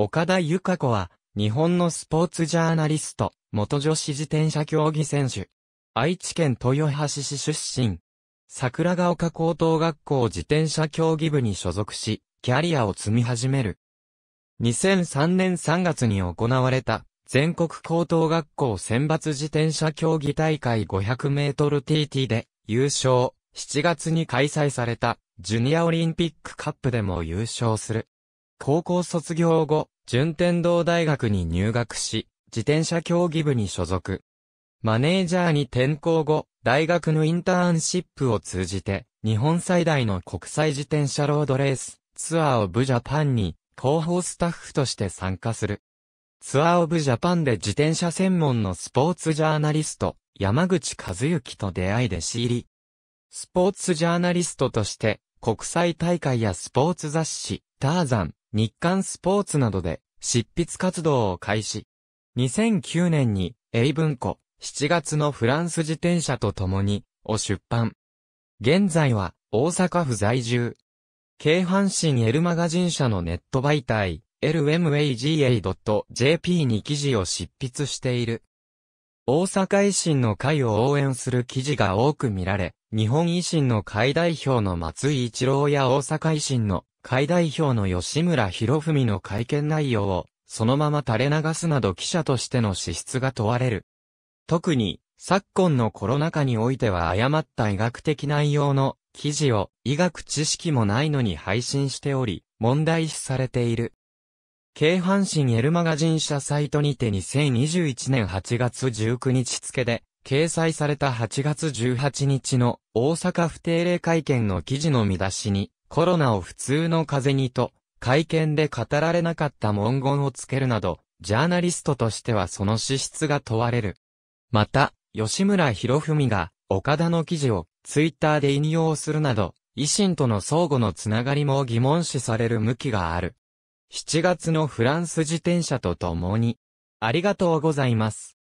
岡田由香子は、日本のスポーツジャーナリスト、元女子自転車競技選手。愛知県豊橋市出身。桜ヶ丘高等学校自転車競技部に所属し、キャリアを積み始める。2003年3月に行われた、全国高等学校選抜自転車競技大会5 0 0ル t t で優勝。7月に開催されたジュニアオリンピックカップでも優勝する。高校卒業後、順天堂大学に入学し、自転車競技部に所属。マネージャーに転校後、大学のインターンシップを通じて、日本最大の国際自転車ロードレース、ツアーオブジャパンに、広報スタッフとして参加する。ツアーオブジャパンで自転車専門のスポーツジャーナリスト、山口和幸と出会い弟子入り。スポーツジャーナリストとして、国際大会やスポーツ雑誌、ターザン、日刊スポーツなどで執筆活動を開始。2009年に英文庫7月のフランス自転車と共にを出版。現在は大阪府在住。京阪神 L マガジン社のネット媒体 lmaga.jp に記事を執筆している。大阪維新の会を応援する記事が多く見られ、日本維新の会代表の松井一郎や大阪維新の会代表の吉村博文の会見内容を、そのまま垂れ流すなど記者としての資質が問われる。特に、昨今のコロナ禍においては誤った医学的内容の記事を医学知識もないのに配信しており、問題視されている。京阪神エルマガジン社サイトにて2021年8月19日付で、掲載された8月18日の大阪府定例会見の記事の見出しに、コロナを普通の風にと、会見で語られなかった文言をつけるなど、ジャーナリストとしてはその資質が問われる。また、吉村博文が、岡田の記事を、ツイッターで引用するなど、維新との相互のつながりも疑問視される向きがある。7月のフランス自転車とともに、ありがとうございます。